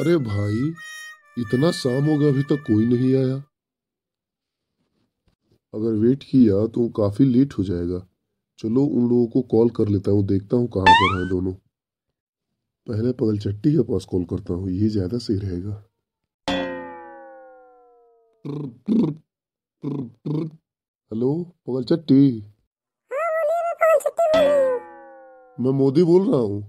अरे भाई इतना शाम होगा अभी तक कोई नहीं आया अगर वेट किया तो काफी लेट हो जाएगा चलो उन लोगों को कॉल कर लेता हूँ देखता हूँ कहाँ पर हैं दोनों पहले पगल चट्टी के पास कॉल करता हूँ ये ज्यादा सही रहेगा हेलो चट्टी हाँ, मैं मोदी बोल रहा हूँ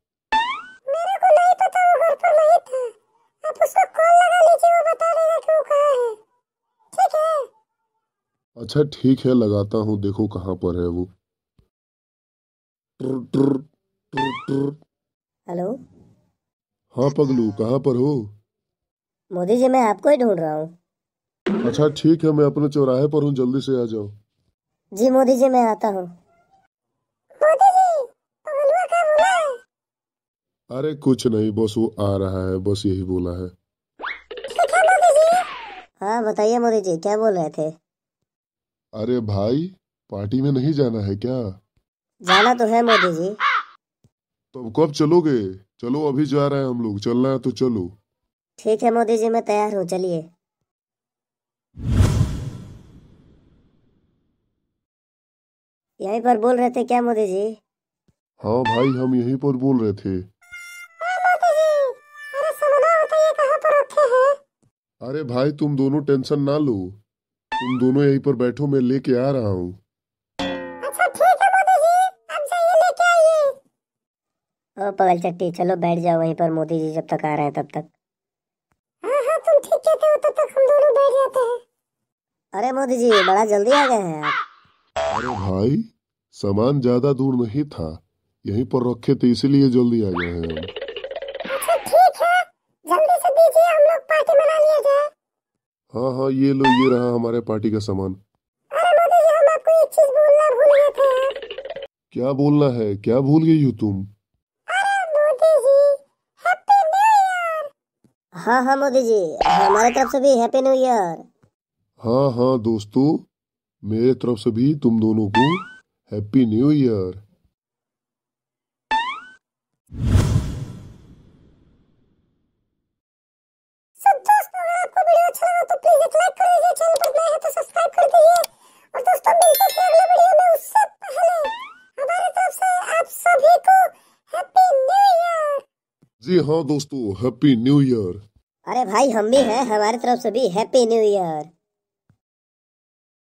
अच्छा ठीक है लगाता हूँ देखो कहाँ पर है वो हेलो हाँ पगलू कहाँ पर हो मोदी जी मैं आपको ही ढूंढ रहा हूँ अच्छा ठीक है मैं अपने चौराहे पर हूँ जल्दी से आ जाओ जी मोदी जी मैं आता हूँ अरे कुछ नहीं बस वो आ रहा है बस यही बोला है हाँ बताइए मोदी जी क्या बोल रहे थे अरे भाई पार्टी में नहीं जाना है क्या जाना तो है मोदी जी तो कब चलोगे चलो अभी जा रहे हैं हम लोग चलना है तो चलो ठीक है मोदी जी मैं तैयार हूँ चलिए यहीं पर बोल रहे थे क्या मोदी जी हाँ भाई हम यहीं पर बोल रहे थे हाँ तो अरे भाई तुम दोनों टेंशन ना लो तुम दोनों यहीं पर बैठो मैं लेके आ रहा हूँ अच्छा, ओ पगल चट्टी चलो बैठ जाओ वहीं पर मोदी जी जब तक आ रहे हैं तब तक हाँ हाँ तुम ठीक कहते हो तब तक हम दोनों बैठ जाते हैं अरे मोदी जी बड़ा जल्दी आ गए हैं आप अरे भाई सामान ज्यादा दूर नहीं था यहीं पर रखे थे इसीलिए जल्दी आ गए हैं अच्छा ठीक है जल्दी से दीजिए हम लोग पार्टी मना लिए हाँ हाँ ये लो ये रहा हमारे पार्टी का सामान क्या बोलना है क्या भूल गई हूँ तुम हाँ हाँ मोदी जी हमारे तरफ से भी हैप्पी न्यू ईयर हाँ हाँ दोस्तों मेरे तरफ से भी तुम दोनों को हैप्पी न्यू ईयर हो तो प्लीज एक लाइक चैनल पर नए हैं तो सब्सक्राइब कर दीजिए और दोस्तों मिलते हैं अगले वीडियो में उससे पहले तरफ से आप सभी को हैप्पी न्यू ईयर जी हाँ दोस्तों हैप्पी न्यू ईयर अरे भाई हम भी हैं हमारी तरफ से भी हैप्पी न्यू ईयर